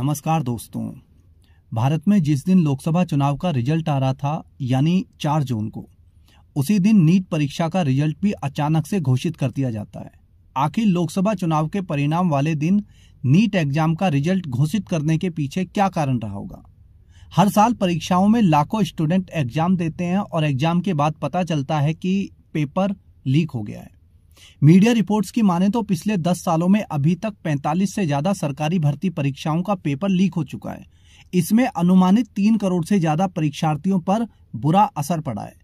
नमस्कार दोस्तों भारत में जिस दिन लोकसभा चुनाव का रिजल्ट आ रहा था यानी 4 जून को उसी दिन नीट परीक्षा का रिजल्ट भी अचानक से घोषित कर दिया जाता है आखिर लोकसभा चुनाव के परिणाम वाले दिन नीट एग्जाम का रिजल्ट घोषित करने के पीछे क्या कारण रहा होगा हर साल परीक्षाओं में लाखों स्टूडेंट एग्जाम देते हैं और एग्जाम के बाद पता चलता है कि पेपर लीक हो गया है मीडिया रिपोर्ट्स की माने तो पिछले दस सालों में अभी तक 45 से ज्यादा सरकारी भर्ती परीक्षाओं का पेपर लीक हो चुका है इसमें अनुमानित तीन करोड़ से ज्यादा परीक्षार्थियों पर बुरा असर पड़ा है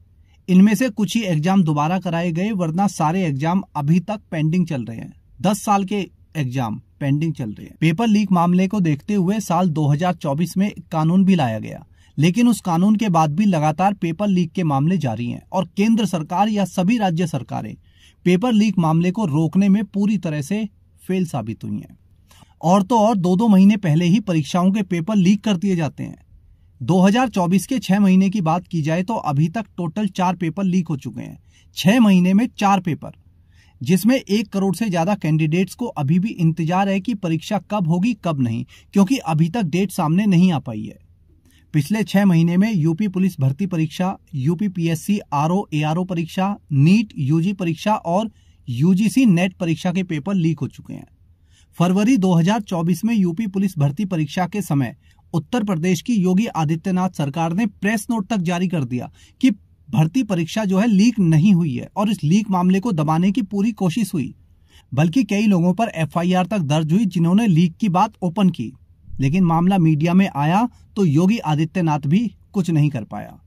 इनमें से कुछ ही एग्जाम दोबारा कराए गए वरना सारे एग्जाम अभी तक पेंडिंग चल रहे हैं दस साल के एग्जाम पेंडिंग चल रहे हैं पेपर लीक मामले को देखते हुए साल 2024 में कानून भी लाया गया लेकिन उस कानून के बाद भी लगातार पेपर लीक के मामले जारी हैं और केंद्र सरकार या सभी राज्य सरकारें पेपर लीक मामले को रोकने में पूरी तरह से फेल साबित हुई हैं और तो और दो दो महीने पहले ही परीक्षाओं के पेपर लीक कर दिए जाते हैं 2024 के छह महीने की बात की जाए तो अभी तक टोटल चार पेपर लीक हो चुके हैं छह महीने में चार पेपर जिसमें एक करोड़ से ज्यादा कैंडिडेट्स को अभी भी इंतजार है कि परीक्षा कब होगी कब नहीं क्योंकि अभी तक डेट सामने नहीं आ पाई है पिछले छह महीने में यूपी पुलिस भर्ती परीक्षा यूपी पीएससी आरओ एआरओ परीक्षा नीट यूजी परीक्षा और यूजीसी नेट परीक्षा के पेपर लीक हो चुके हैं फरवरी 2024 में यूपी पुलिस भर्ती परीक्षा के समय उत्तर प्रदेश की योगी आदित्यनाथ सरकार ने प्रेस नोट तक जारी कर दिया कि भर्ती परीक्षा जो है लीक नहीं हुई है और इस लीक मामले को दबाने की पूरी कोशिश हुई बल्कि कई लोगों पर एफआईआर तक दर्ज हुई जिन्होंने लीक की बात ओपन की लेकिन मामला मीडिया में आया तो योगी आदित्यनाथ भी कुछ नहीं कर पाया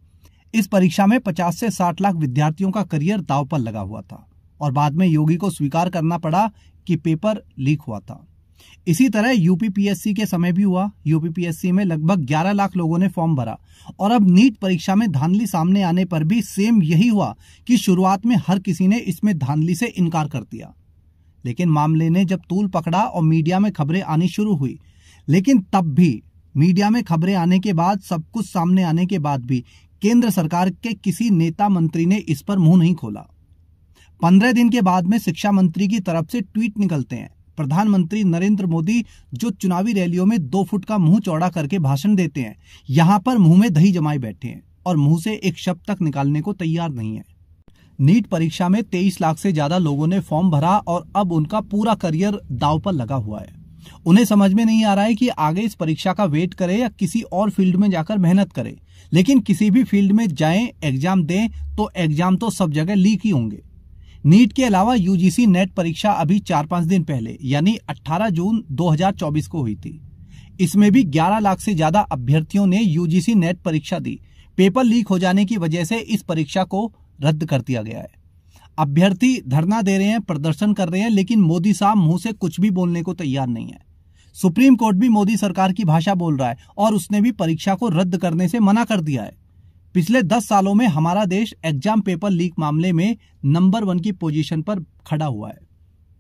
इस परीक्षा में 50 से 60 लाख विद्यार्थियों का करियर दाव पर लगा हुआ था और बाद में योगी को स्वीकार करना पड़ा कि पेपर लीक हुआ था इसी तरह यूपीपीएससी के समय भी हुआ यूपीपीएससी में लगभग 11 लाख लोगों ने फॉर्म भरा और अब नीट परीक्षा में धांधली सामने आने पर भी सेम यही हुआ कि शुरुआत में हर किसी ने इसमें धांधली से इनकार कर दिया लेकिन मामले ने जब तूल पकड़ा और मीडिया में खबरें आनी शुरू हुई लेकिन तब भी मीडिया में खबरें आने के बाद सब कुछ सामने आने के बाद भी केंद्र सरकार के किसी नेता मंत्री ने इस पर मुंह नहीं खोला पंद्रह दिन के बाद में शिक्षा मंत्री की तरफ से ट्वीट निकलते हैं प्रधानमंत्री नरेंद्र मोदी जो चुनावी रैलियों में दो फुट का मुंह चौड़ा करके भाषण देते हैं यहां पर मुंह में दही जमाए बैठे हैं और मुंह से एक शब्द तक निकालने को तैयार नहीं है नीट परीक्षा में 23 लाख से ज्यादा लोगों ने फॉर्म भरा और अब उनका पूरा करियर दाव पर लगा हुआ है उन्हें समझ में नहीं आ रहा है कि आगे इस परीक्षा का वेट करें या किसी और फील्ड में जाकर मेहनत करें लेकिन किसी भी फील्ड में जाएं एग्जाम दें तो एग्जाम तो सब जगह लीक ही होंगे नीट के अलावा यूजीसी नेट परीक्षा अभी चार पांच दिन पहले यानी 18 जून 2024 को हुई थी इसमें भी 11 लाख से ज्यादा अभ्यर्थियों ने यूजीसी नेट परीक्षा दी पेपर लीक हो जाने की वजह से इस परीक्षा को रद्द कर दिया गया है अभ्यर्थी धरना दे रहे हैं प्रदर्शन कर रहे हैं लेकिन मोदी साहब मुंह से कुछ भी बोलने को तैयार नहीं है सुप्रीम कोर्ट भी मोदी सरकार की भाषा बोल रहा है और उसने भी परीक्षा को रद्द करने से मना कर दिया है पिछले दस सालों में हमारा देश एग्जाम पेपर लीक मामले में नंबर वन की पोजीशन पर खड़ा हुआ है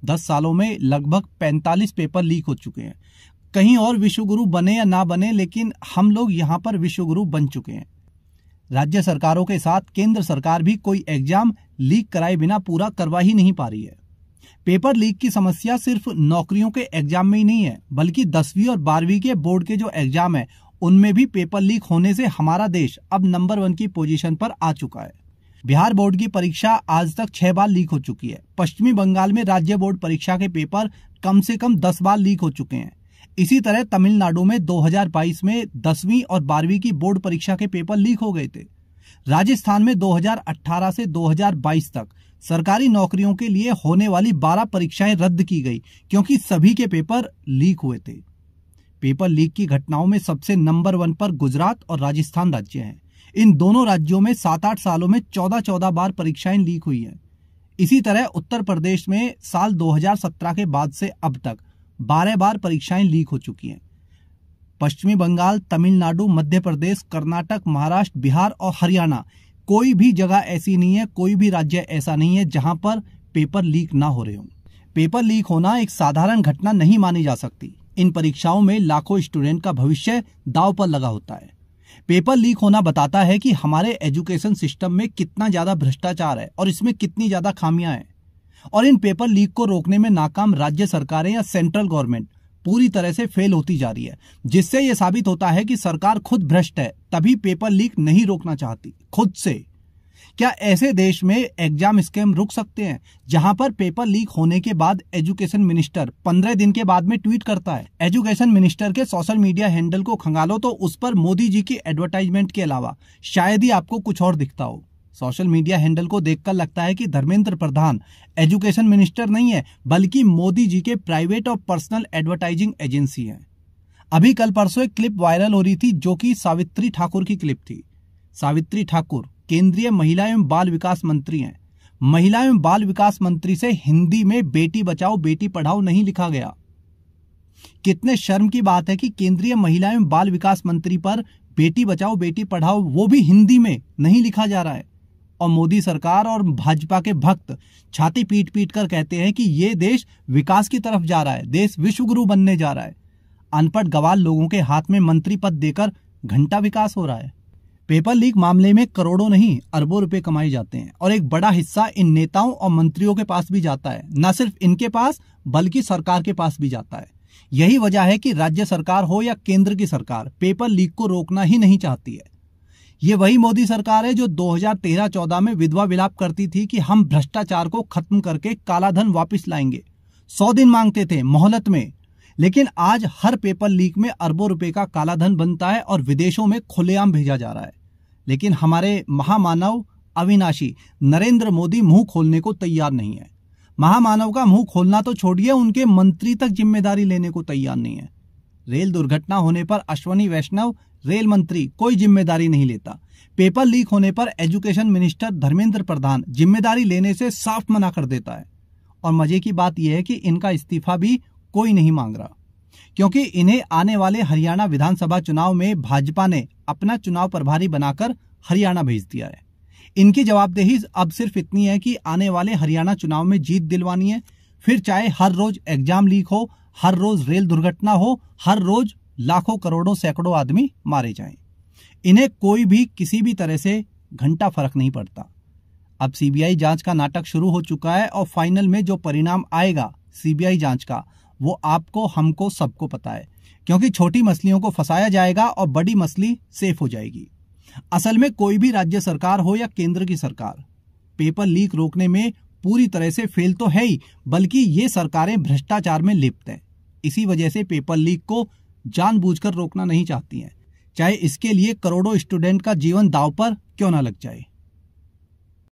दस सालों में लगभग पैंतालीस पेपर लीक हो चुके हैं कहीं और विश्वगुरु बने या ना बने लेकिन हम लोग यहाँ पर विश्वगुरु बन चुके हैं राज्य सरकारों के साथ केंद्र सरकार भी कोई एग्जाम लीक कराए बिना पूरा करवा ही नहीं पा रही है पेपर लीक की समस्या सिर्फ नौकरियों के एग्जाम में ही नहीं है बल्कि दसवीं और बारहवीं के बोर्ड के जो एग्जाम है उनमें भी पेपर लीक होने से हमारा देश अब नंबर वन की पोजीशन पर आ चुका है बिहार बोर्ड की परीक्षा आज तक छह बार लीक हो चुकी है पश्चिमी बंगाल में राज्य बोर्ड परीक्षा के पेपर कम से कम दस बार लीक हो चुके हैं इसी तरह तमिलनाडु में 2022 में दसवीं और बारहवीं की बोर्ड परीक्षा के पेपर लीक हो गए थे राजस्थान में 2018 से 2022 तक सरकारी नौकरियों के लिए होने वाली 12 परीक्षाएं रद्द की गई क्योंकि सभी के पेपर लीक हुए थे पेपर लीक की घटनाओं में सबसे नंबर वन पर गुजरात और राजस्थान राज्य हैं इन दोनों राज्यों में सात आठ सालों में चौदह चौदह बार परीक्षाएं लीक हुई हैं इसी तरह उत्तर प्रदेश में साल 2017 के बाद से अब तक 12 बार परीक्षाएं लीक हो चुकी हैं पश्चिमी बंगाल तमिलनाडु मध्य प्रदेश कर्नाटक महाराष्ट्र बिहार और हरियाणा कोई भी जगह ऐसी नहीं है कोई भी राज्य ऐसा नहीं है जहां पर पेपर लीक ना हो रहे हों पेपर लीक होना एक साधारण घटना नहीं मानी जा सकती इन परीक्षाओं में लाखों स्टूडेंट का भविष्य दाव पर लगा होता है पेपर लीक होना बताता है कि हमारे एजुकेशन सिस्टम में कितना ज्यादा भ्रष्टाचार है और इसमें कितनी ज्यादा खामियां हैं और इन पेपर लीक को रोकने में नाकाम राज्य सरकारें या सेंट्रल गवर्नमेंट पूरी तरह से फेल होती जा रही है जिससे ये साबित होता है कि सरकार खुद भ्रष्ट है तभी पेपर लीक नहीं रोकना चाहती खुद से क्या ऐसे देश में एग्जाम स्कैम रुक सकते हैं जहां पर पेपर लीक होने के बाद एजुकेशन मिनिस्टर पंद्रह दिन के बाद में ट्वीट करता है एजुकेशन मिनिस्टर के सोशल मीडिया हैंडल को खंगालो तो उस पर मोदी जी की एडवर्टाइजमेंट के अलावा शायद ही आपको कुछ और दिखता हो सोशल मीडिया हैंडल को देखकर लगता है कि धर्मेंद्र प्रधान एजुकेशन मिनिस्टर नहीं है बल्कि मोदी जी के प्राइवेट और पर्सनल एडवर्टाइजिंग एजेंसी है अभी कल परसों एक क्लिप वायरल हो रही थी जो कि सावित्री ठाकुर की क्लिप थी सावित्री ठाकुर केंद्रीय महिला एवं बाल विकास मंत्री हैं महिला एवं बाल विकास मंत्री से हिंदी में बेटी बचाओ बेटी पढ़ाओ नहीं लिखा गया कितने शर्म की बात है कि केंद्रीय महिला एवं बाल विकास मंत्री पर बेटी बचाओ बेटी पढ़ाओ वो भी हिंदी में नहीं लिखा जा रहा है और मोदी सरकार और भाजपा के भक्त छाती पीट पीट कर कहते हैं कि ये देश विकास की तरफ जा रहा है देश विश्वगुरु बनने जा रहा है अनपढ़ गवाल लोगों के हाथ में मंत्री पद देकर घंटा विकास हो रहा है पेपर लीक मामले में करोड़ों नहीं अरबों रुपए कमाए जाते हैं और एक बड़ा हिस्सा इन नेताओं और मंत्रियों के पास भी जाता है न सिर्फ इनके पास बल्कि सरकार के पास भी जाता है यही वजह है कि राज्य सरकार हो या केंद्र की सरकार पेपर लीक को रोकना ही नहीं चाहती है ये वही मोदी सरकार है जो 2013-14 में विधवा विलाप करती थी कि हम भ्रष्टाचार को खत्म करके कालाधन वापस लाएंगे सौ दिन मांगते थे मोहलत में लेकिन आज हर पेपर लीक में अरबों रुपए का कालाधन बनता है और विदेशों में खुलेआम भेजा जा रहा है लेकिन हमारे महामानव अविनाशी नरेंद्र मोदी मुंह खोलने को तैयार नहीं है महामानव का मुंह खोलना तो छोड़िए उनके मंत्री तक जिम्मेदारी लेने को तैयार नहीं है रेल दुर्घटना होने पर अश्वनी वैष्णव रेल मंत्री कोई जिम्मेदारी नहीं लेता पेपर लीक होने पर एजुकेशन मिनिस्टर धर्मेंद्र प्रधान जिम्मेदारी लेने से साफ मना कर देता है और मजे की बात यह है कि इनका इस्तीफा भी कोई नहीं मांग रहा क्योंकि इन्हें आने वाले हरियाणा विधानसभा चुनाव में भाजपा ने अपना चुनाव प्रभारी बनाकर हरियाणा भेज दिया है इनकी जवाबदेही अब सिर्फ इतनी है कि आने वाले हरियाणा चुनाव में जीत दिलवानी है फिर चाहे हर रोज एग्जाम लीक हो हर रोज रेल दुर्घटना हो हर रोज लाखों करोड़ों सैकड़ों आदमी मारे जाएं इन्हें कोई भी किसी भी तरह से घंटा फर्क नहीं पड़ता अब सीबीआई जांच का नाटक शुरू हो चुका है और फाइनल में जो परिणाम आएगा सीबीआई जांच का वो आपको हमको सबको पता है क्योंकि छोटी मछलियों को फंसाया जाएगा और बड़ी मछली सेफ हो जाएगी असल में कोई भी राज्य सरकार हो या केंद्र की सरकार पेपर लीक रोकने में पूरी तरह से फेल तो है ही बल्कि ये सरकारें भ्रष्टाचार में लिप्त हैं इसी वजह से पेपर लीक को जानबूझकर रोकना नहीं चाहती हैं चाहे इसके लिए करोड़ों स्टूडेंट का जीवन दाव पर क्यों ना लग जाए